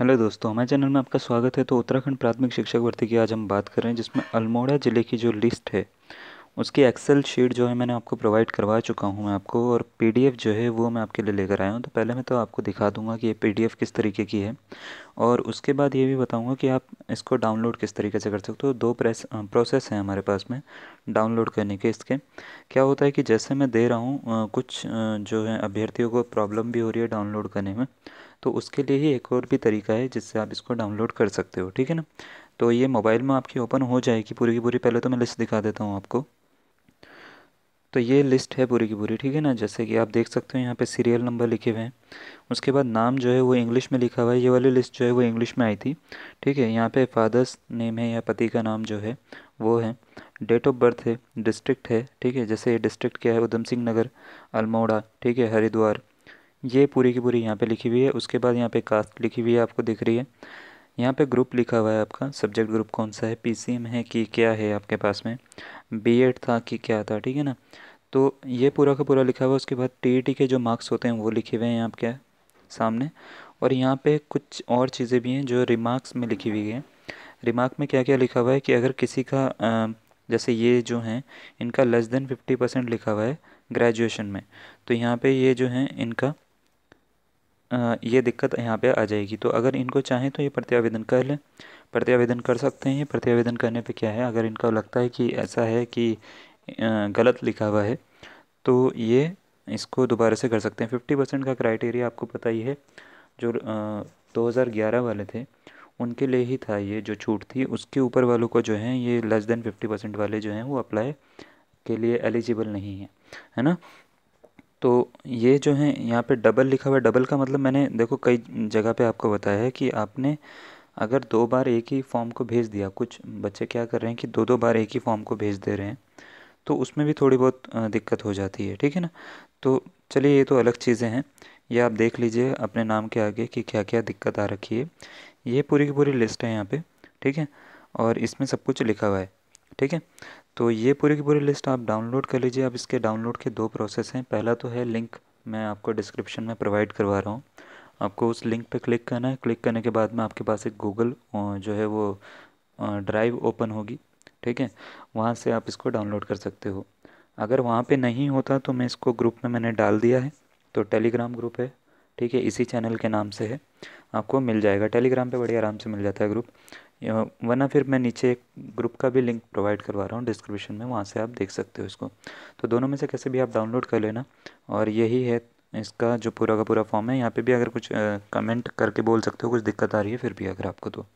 hello दोस्तों हमारे channel में आपका स्वागत है तो उत्तराखंड प्राथमिक शिक्षक भर्ती की आज हम बात कर रहे हैं जिसमें अल्मोड़ा ज़िले की जो लिस्ट है उसकी एक्सेल शीट जो है मैंने आपको प्रोवाइड करवा चुका हूँ मैं आपको और पीडीएफ जो है वो मैं आपके लिए लेकर आया हूँ तो पहले मैं तो आपको दिखा दूँगा कि ये पीडीएफ किस तरीके की है और उसके बाद ये भी बताऊँगा कि आप इसको डाउनलोड किस तरीके से कर सकते हो दो प्रेस प्रोसेस हैं हमारे पास में डाउनलोड करने के इसके क्या होता है कि जैसे मैं दे रहा हूँ कुछ जो है अभ्यर्थियों को प्रॉब्लम भी हो रही है डाउनलोड करने में तो उसके लिए ही एक और भी तरीका है जिससे आप इसको डाउनलोड कर सकते हो ठीक है ना तो ये मोबाइल में आपकी ओपन हो जाएगी पूरी की पूरी पहले तो मैं लिस्ट दिखा देता हूँ आपको तो ये लिस्ट है पूरी की पूरी ठीक है ना जैसे कि आप देख सकते हो यहाँ पे सीरियल नंबर लिखे हुए हैं उसके बाद नाम जो है वो इंग्लिश में लिखा हुआ है ये वाली लिस्ट जो है वो इंग्लिश में आई थी ठीक है यहाँ पे फादर्स नेम है या पति का नाम जो है वो है डेट ऑफ बर्थ है डिस्ट्रिक्ट है ठीक है जैसे डिस्ट्रिक्ट क्या है उधम सिंह नगर अल्मोड़ा ठीक है हरिद्वार ये पूरी की पूरी यहाँ पर लिखी हुई है उसके बाद यहाँ पर कास्ट लिखी हुई है आपको दिख रही है यहाँ पे ग्रुप लिखा हुआ है आपका सब्जेक्ट ग्रुप कौन सा है पीसीएम है कि क्या है आपके पास में बीएड था कि क्या था ठीक है ना तो ये पूरा का पूरा लिखा हुआ है उसके बाद टीईटी e के जो मार्क्स होते हैं वो लिखे हुए हैं आपके सामने और यहाँ पे कुछ और चीज़ें भी हैं जो रिमार्क्स में लिखी हुई है रिमार्क में क्या क्या लिखा हुआ है कि अगर किसी का जैसे ये जो हैं इनका लेस देन फिफ्टी परसेंट लिखा हुआ है ग्रेजुएशन में तो यहाँ पे ये जो हैं इनका ये दिक्कत यहाँ पे आ जाएगी तो अगर इनको चाहें तो ये प्रत्यावेदन कर लें प्रत्यावेदन कर सकते हैं प्रत्यावेदन करने पे क्या है अगर इनका लगता है कि ऐसा है कि गलत लिखा हुआ है तो ये इसको दोबारा से कर सकते हैं फिफ्टी परसेंट का क्राइटेरिया आपको पता ही है जो दो हज़ार ग्यारह वाले थे उनके लिए ही था ये जो छूट थी उसके ऊपर वालों को जो है ये लेस देन फिफ्टी परसेंट वाले जो हैं वो अप्लाई के लिए एलिजिबल नहीं है है ना तो ये जो है यहाँ पे डबल लिखा हुआ है डबल का मतलब मैंने देखो कई जगह पे आपको बताया है कि आपने अगर दो बार एक ही फॉर्म को भेज दिया कुछ बच्चे क्या कर रहे हैं कि दो दो बार एक ही फॉर्म को भेज दे रहे हैं तो उसमें भी थोड़ी बहुत दिक्कत हो जाती है ठीक है ना तो चलिए ये तो अलग चीज़ें हैं ये आप देख लीजिए अपने नाम के आगे कि क्या क्या दिक्कत आ रखी है ये पूरी की पूरी लिस्ट है यहाँ पर ठीक है और इसमें सब कुछ लिखा हुआ है ठीक है तो ये पूरी की पूरी लिस्ट आप डाउनलोड कर लीजिए अब इसके डाउनलोड के दो प्रोसेस हैं पहला तो है लिंक मैं आपको डिस्क्रिप्शन में प्रोवाइड करवा रहा हूँ आपको उस लिंक पे क्लिक करना है क्लिक करने के बाद में आपके पास एक गूगल जो है वो ड्राइव ओपन होगी ठीक है वहाँ से आप इसको डाउनलोड कर सकते हो अगर वहाँ पे नहीं होता तो मैं इसको ग्रुप में मैंने डाल दिया है तो टेलीग्राम ग्रुप है ठीक है इसी चैनल के नाम से है आपको मिल जाएगा टेलीग्राम पे बड़ी आराम से मिल जाता है ग्रुप वरना फिर मैं नीचे एक ग्रुप का भी लिंक प्रोवाइड करवा रहा हूँ डिस्क्रिप्शन में वहाँ से आप देख सकते हो इसको तो दोनों में से कैसे भी आप डाउनलोड कर लेना और यही है इसका जो पूरा का पूरा फॉर्म है यहाँ पे भी अगर कुछ आ, कमेंट करके बोल सकते हो कुछ दिक्कत आ रही है फिर भी अगर आपको तो